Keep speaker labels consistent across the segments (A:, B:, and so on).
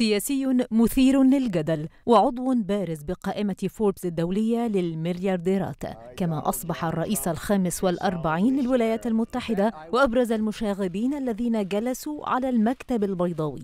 A: سياسي مثير للجدل وعضو بارز بقائمة فوربس الدولية للمليارديرات كما أصبح الرئيس الخامس والأربعين للولايات المتحدة وأبرز المشاغبين الذين جلسوا على المكتب البيضاوي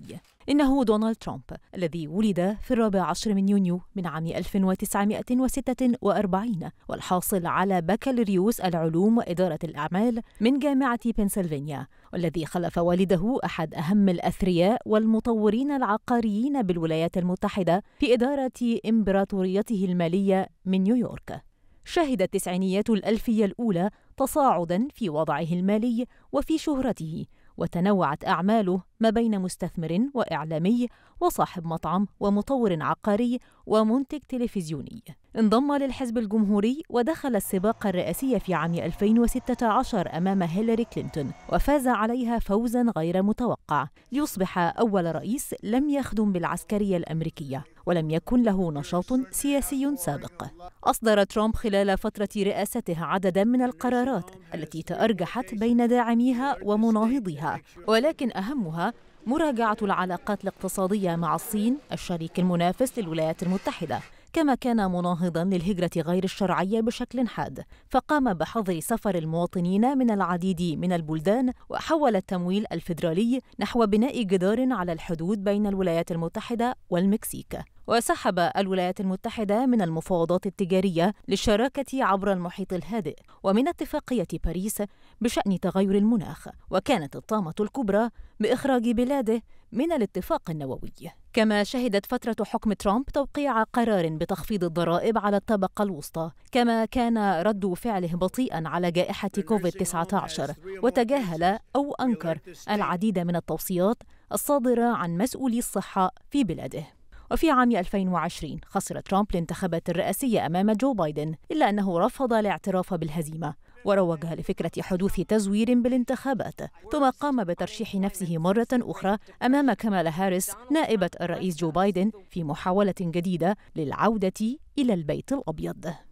A: إنه دونالد ترامب الذي ولد في الرابع عشر من يونيو من عام 1946 والحاصل على بكالوريوس العلوم وإدارة الأعمال من جامعة بنسلفانيا والذي خلف والده أحد أهم الأثرياء والمطورين العقاريين بالولايات المتحدة في إدارة إمبراطوريته المالية من نيويورك شهدت تسعينيات الألفية الأولى تصاعدا في وضعه المالي وفي شهرته وتنوعت أعماله ما بين مستثمر وإعلامي وصاحب مطعم ومطور عقاري ومنتج تلفزيوني انضم للحزب الجمهوري ودخل السباق الرئاسي في عام 2016 أمام هيلاري كلينتون وفاز عليها فوزا غير متوقع ليصبح أول رئيس لم يخدم بالعسكرية الأمريكية ولم يكن له نشاط سياسي سابق أصدر ترامب خلال فترة رئاسته عددا من القرارات التي تأرجحت بين داعميها ومناهضيها ولكن أهمها مراجعة العلاقات الاقتصادية مع الصين الشريك المنافس للولايات المتحدة كما كان مناهضا للهجرة غير الشرعية بشكل حاد فقام بحظر سفر المواطنين من العديد من البلدان وحول التمويل الفيدرالي نحو بناء جدار على الحدود بين الولايات المتحدة والمكسيك وسحب الولايات المتحدة من المفاوضات التجارية للشراكة عبر المحيط الهادئ ومن اتفاقية باريس بشأن تغير المناخ وكانت الطامة الكبرى بإخراج بلاده من الاتفاق النووي كما شهدت فترة حكم ترامب توقيع قرار بتخفيض الضرائب على الطبقة الوسطى، كما كان رد فعله بطيئا على جائحة كوفيد-19 وتجاهل أو أنكر العديد من التوصيات الصادرة عن مسؤولي الصحة في بلاده. وفي عام 2020 خسر ترامب الانتخابات الرئاسية أمام جو بايدن إلا أنه رفض الاعتراف بالهزيمة وروج لفكرة حدوث تزوير بالانتخابات ثم قام بترشيح نفسه مرة أخرى أمام كمال هاريس نائبة الرئيس جو بايدن في محاولة جديدة للعودة إلى البيت الأبيض